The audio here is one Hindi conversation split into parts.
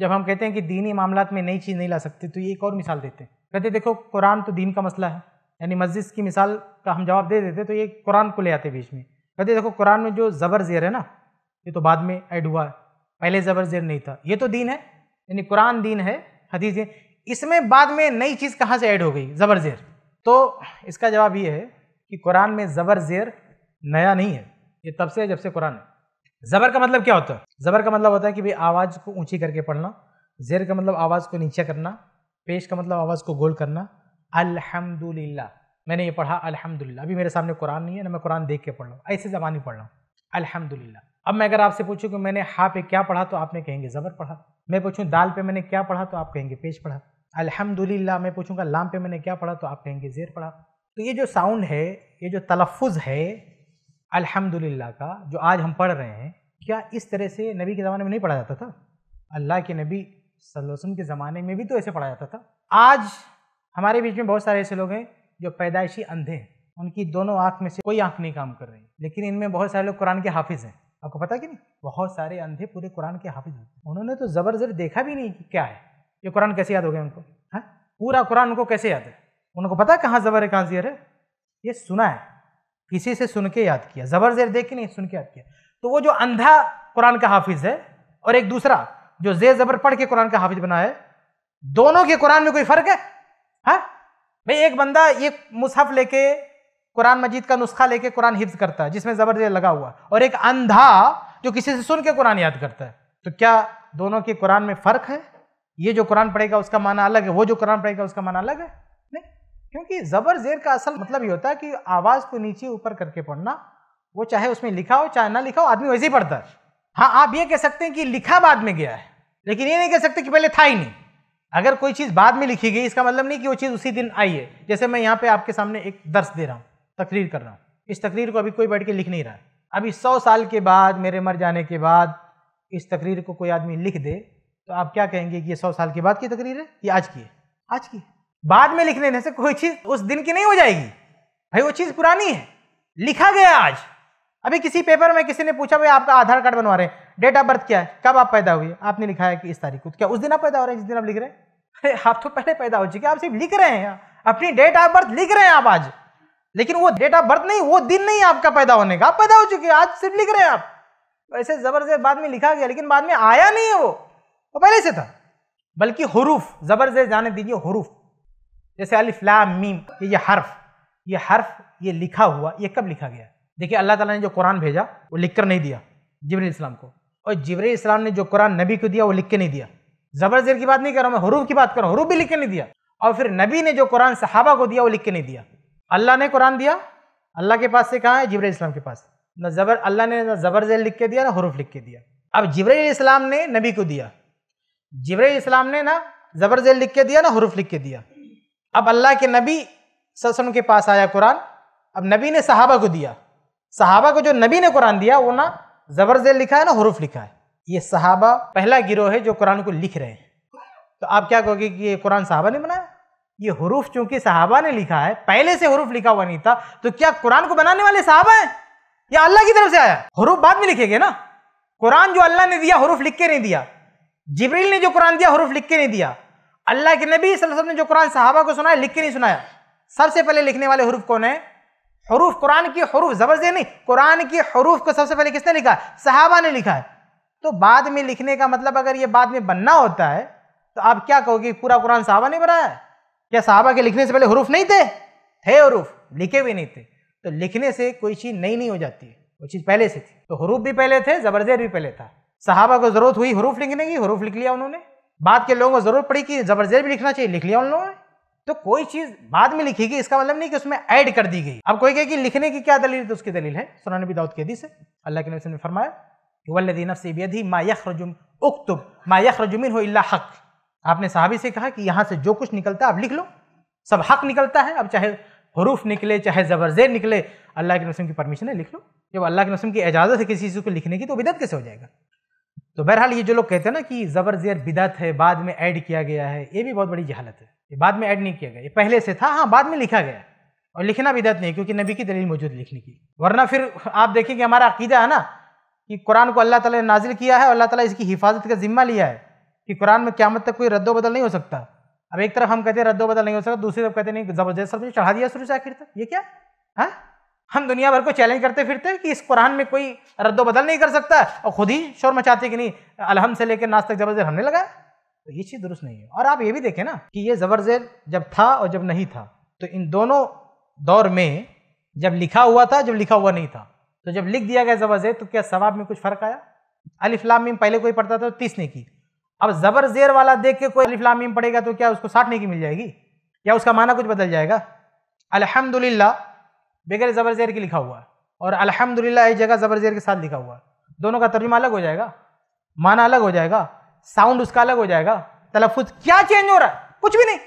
जब हम कहते हैं कि दीनी मामला में नई चीज़ नहीं ला सकते तो ये एक और मिसाल देते हैं कहते देखो कुरान तो दीन का मसला है यानी मस्जिद की मिसाल का हम जवाब दे देते तो ये कुरान को ले आते बीच में कहते देखो कुरान में जो ज़बर ज़ेर है ना ये तो बाद में ऐड हुआ है पहले ज़बर ज़ेर नहीं था ये तो दीन है यानी कुरान दीन है हदीस दीन इसमें बाद में नई चीज़ कहाँ से ऐड हो गई ज़बर ज़ेर तो इसका जवाब ये है कि कुरान में ज़बर ज़ेर नया नहीं है ये तब से जब से कुरान है जबर का मतलब क्या होता है जबर का मतलब होता है कि भाई आवाज़ को ऊंची करके पढ़ना जेर का मतलब आवाज़ को नीचे करना पेश का मतलब आवाज़ को गोल करना अल्हम्दुलिल्लाह मैंने ये पढ़ा अल्हम्दुलिल्लाह अभी मेरे सामने कुरान नहीं है ना मैं कुरान देख के पढ़ रहा हूँ ऐसे ज़बानी पढ़ रहा हूँ अल्हम्दुलिल्लाह अब मैं अगर आपसे पूछूं कि मैंने हा पे क्या पढ़ा तो आपने कहेंगे ज़बर पढ़ा मैं पूछूं दाल पे मैंने क्या पढ़ा तो आप कहेंगे पेश पढ़ा अल्हम्दुलिल्लाह मैं पूछूंगा लाम पे मैंने क्या पढ़ा तो आप कहेंगे जेर पढ़ा तो ये जो साउंड है ये जो तलफ़ है अल्हम्दुलिल्लाह का जो आज हम पढ़ रहे हैं क्या इस तरह से नबी के ज़माने में नहीं पढ़ा जाता था अल्लाह के नबी वसल्लम के ज़माने में भी तो ऐसे पढ़ा जाता था आज हमारे बीच में बहुत सारे ऐसे लोग हैं जो पैदाइशी अंधे हैं उनकी दोनों आँख में से कोई आँख नहीं काम कर रही लेकिन इनमें बहुत सारे लोग कुरान के हाफिज़ हैं आपको पता कि नहीं बहुत सारे अंधे पूरे कुरान के हाफिज होते हैं उन्होंने तो ज़बर जर देखा भी नहीं कि क्या है ये कुरान कैसे याद हो गया उनको है हाँ? पूरा कुरान उनको कैसे याद है उनको पता है कहाँ ज़बर है कहाँ जियर है ये सुना है किसी से सुन के याद किया जबर जेर देख के नहीं सुन के याद किया तो वो जो अंधा कुरान का हाफिज है और एक दूसरा जो जेर जबर पढ़ के कुरान का हाफिज बना है दोनों के कुरान में कोई फर्क है हा? भाई एक बंदा ये मुसहफ लेके कुरान मजीद का नुस्खा लेके कुरान हिफ्ज करता है जिसमें जबर जेर लगा हुआ और एक अंधा जो किसी से सुन के कुरान याद करता है तो क्या दोनों के कुरान में फर्क है ये जो कुरान पढ़ेगा उसका माना अलग है वो जो कुरान पढ़ेगा उसका माना अलग है नहीं क्योंकि ज़बर ज़ेर का असल मतलब ये होता है कि आवाज़ को नीचे ऊपर करके पढ़ना वो चाहे उसमें लिखा हो चाहे ना लिखा हो आदमी वैसे ही पढ़ता है हाँ आप ये कह सकते हैं कि लिखा बाद में गया है लेकिन ये नहीं कह सकते कि पहले था ही नहीं अगर कोई चीज़ बाद में लिखी गई इसका मतलब नहीं कि वो चीज़ उसी दिन आई है जैसे मैं यहाँ पे आपके सामने एक दर्श दे रहा हूँ तकरीर कर रहा हूँ इस तकरीर को अभी कोई बैठ के लिख नहीं रहा है अभी सौ साल के बाद मेरे मर जाने के बाद इस तकरीर को कोई आदमी लिख दे तो आप क्या कहेंगे कि ये सौ साल के बाद की तकरीर है ये आज की है आज की है बाद में लिख लेने से कोई चीज उस दिन की नहीं हो जाएगी भाई वो चीज पुरानी है लिखा गया आज अभी किसी पेपर में किसी ने पूछा भाई आपका आधार कार्ड बनवा रहे हैं डेट ऑफ बर्थ क्या है कब आप पैदा हुए आपने लिखा है कि इस तारीख को तो क्या उस दिन आप पैदा हो रहे हैं जिस दिन आप लिख रहे हैं अरे आप तो पहले पैदा हो चुके आप सिर्फ लिख रहे हैं अपनी डेट ऑफ बर्थ लिख रहे हैं आप आज लेकिन वो डेट ऑफ बर्थ नहीं वो दिन नहीं आपका पैदा होने का आप पैदा हो चुके आज सिर्फ लिख रहे हैं आप वैसे जबरदस्त बाद में लिखा गया लेकिन बाद में आया नहीं है वो वो पहले से था बल्कि हरूफ जबरदस्त जाने दीजिए हरूफ जैसे अलिफ्लाम मीम ये ये हर्फ ये हर्फ ये लिखा हुआ ये कब लिखा गया देखिए अल्लाह ताला ने जो कुरान भेजा वो लिख कर नहीं दिया जिब्र इस्लाम को और ज़िब्र इस्लाम ने जो कुरान नबी को दिया वो लिख के नहीं दिया जेर की बात नहीं कर रहा मैं हरूफ की बात कर रहा हूँ हरूफ भी लिख के नहीं दिया और फिर नबी ने जो कुरान सहाबा को दिया वो लिख के नहीं दिया अल्लाह ने कुरान दिया अल्लाह के पास से कहा है जबर इस्लाम के पास ना जबर अल्लाह ने ना जेर लिख के दिया ना हरूफ लिख के दिया अब जबर इस्लाम ने नबी को दिया ज़िब्र इस्लाम ने ना ज़बर जेल लिख के दिया ना हरूफ लिख के दिया अब अल्लाह के नबी ससन के पास आया कुरान अब नबी ने सहाबा को दिया सहाबा को जो नबी ने कुरान दिया वो ना जबर जेल लिखा है ना हरूफ लिखा है ये सहाबा पहला गिरोह है जो कुरान को लिख रहे हैं तो आप क्या कहोगे कि ये कुरान सहाबा ने बनाया ये हरूफ चूंकि सहाबा ने लिखा है पहले से हरूफ लिखा हुआ नहीं था तो क्या कुरान को बनाने वाले सहाबा है या अल्लाह की तरफ से आया हरूफ बाद में लिखेंगे ना कुरान जो अल्लाह ने दिया हरूफ लिख के नहीं दिया जिब्रील ने जो कुरान दिया हरूफ लिख के नहीं दिया अल्लाह के नबी वसल्लम ने जो कुरान साहबा को सुनाया लिख के नहीं सुनाया सबसे पहले लिखने वाले हरूफ कौन है हरूफ कुरान की हरूफ जबरदस्त नहीं कुरान की हरूफ को सबसे पहले किसने लिखा साहबा ने लिखा है तो बाद में लिखने का मतलब अगर ये बाद में बनना होता है तो आप क्या कहोगे पूरा कुरान साहबा ने बनाया क्या साहबा के लिखने से पहले हरूफ नहीं थे थे हरूफ लिखे हुए नहीं थे तो लिखने से कोई चीज़ नई नहीं हो जाती है वो चीज़ पहले से थी तो हरूफ भी पहले थे ज़बरदस्त भी पहले था साहबा को ज़रूरत हुई हरूफ लिखने की हरूफ लिख लिया उन्होंने बाद के लोगों को जरूर पड़ी कि जबरदस्त भी लिखना चाहिए लिख लिया उन लोगों ने तो कोई चीज बाद में लिखी गई इसका मतलब नहीं कि उसमें ऐड कर दी गई अब कोई कहे कि लिखने की क्या दलील तो उसकी दलील है सुना नबी दाऊद कैदी से अल्लाह के नबी ने फरमाया वल्लदी नफसी बेदी मा यखरजुम उक्तुब मा यखरजुमिन हो इल्ला हक आपने साहबी से कहा कि यहाँ से जो कुछ निकलता है अब लिख लो सब हक निकलता है अब चाहे हरूफ निकले चाहे जबरजेर निकले अल्लाह के नसम की परमिशन है लिख लो जब अल्लाह के नसम की इजाज़त है किसी चीज़ को लिखने की तो बिदत कैसे हो जाएगा तो बहरहाल ये जो लोग कहते हैं ना कि ज़बर ज़ेर बिदत है बाद में ऐड किया गया है ये भी बहुत बड़ी जहालत है ये बाद में ऐड नहीं किया गया ये पहले से था हाँ बाद में लिखा गया और लिखना बिदत नहीं क्योंकि नबी की दलील मौजूद लिखने की वरना फिर आप देखें कि हमारा अकीदा है ना कि कुरान को अल्लाह ताला ने नाजिल किया है और अल्लाह ताला इसकी हिफाजत का जिम्मा लिया है कि कुरान में क्यामत तक कोई रद्दो बदल नहीं हो सकता अब एक तरफ हम कहते हैं रद्दो बदल नहीं हो सकता दूसरी तरफ कहते नहीं ज़बरदस्त सबने चढ़ा दिया शुरू से आखिर तक ये क्या है हाँ? हम दुनिया भर को चैलेंज करते फिरते कि इस कुरान में कोई रद्द बदल नहीं कर सकता और खुद ही शोर मचाते कि नहीं अलहम से लेकर नाच तक जबरदस्त हमने लगाया तो ये चीज़ दुरुस्त नहीं है और आप ये भी देखें ना कि ये जबरजेर जब था और जब नहीं था तो इन दोनों दौर में जब लिखा हुआ था जब लिखा हुआ नहीं था तो जब लिख दिया गया जबरजेर तो क्या सवाब में कुछ फर्क आया अलिफ्लाम मीम पहले कोई पढ़ता था तो तीस ने की अब जबर जेर वाला देख के कोई अलिफ्लाम मीम पढ़ेगा तो क्या उसको साठ ने की मिल जाएगी या उसका माना कुछ बदल जाएगा अलहमदुल्ला बगैर ज़बर ज़ेर के लिखा हुआ है और अलहमदिल्ला एक जगह ज़बर ज़ेर के साथ लिखा हुआ है दोनों का तर्जुमा अलग हो जाएगा माना अलग हो जाएगा साउंड उसका अलग हो जाएगा तलफुज क्या चेंज हो रहा है कुछ भी नहीं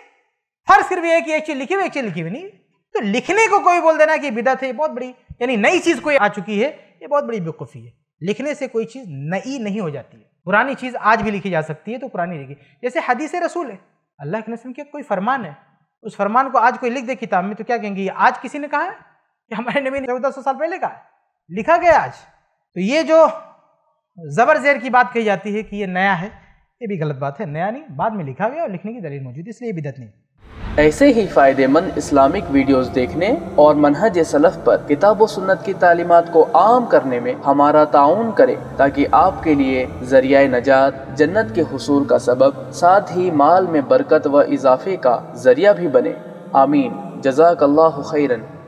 फर्क सिर्फ एक है कि एक चीज़ लिखी हुई एक चीज़ लिखी हुई नहीं तो लिखने को कोई बोल देना कि बिदत है बहुत बड़ी यानी नई चीज़ कोई आ चुकी है ये बहुत बड़ी बेवकूफ़ी है लिखने से कोई चीज़ नई नहीं हो जाती है पुरानी चीज़ आज भी लिखी जा सकती है तो पुरानी लिखी जैसे हदीस रसूल है अल्लाह के नसम के कोई फरमान है उस फरमान को आज कोई लिख दे किताब में तो क्या कहेंगे आज किसी ने कहा है कि हमारे नबी चौदह सौ साल पहले का लिखा गया आज तो ये जो ज़बर जेर की बात कही जाती है कि ये नया है ये भी गलत बात है नया नहीं बाद में लिखा गया और लिखने की दलील मौजूद इसलिए बिदत नहीं ऐसे ही फ़ायदेमंद इस्लामिक वीडियोस देखने और मनहज सलफ पर किताब व सुन्नत की तालीमत को आम करने में हमारा ताउन करें ताकि आपके लिए जरिया नजात जन्नत के हसूल का सबब साथ ही माल में बरकत व इजाफे का जरिया भी बने आमीन जजाक खैरन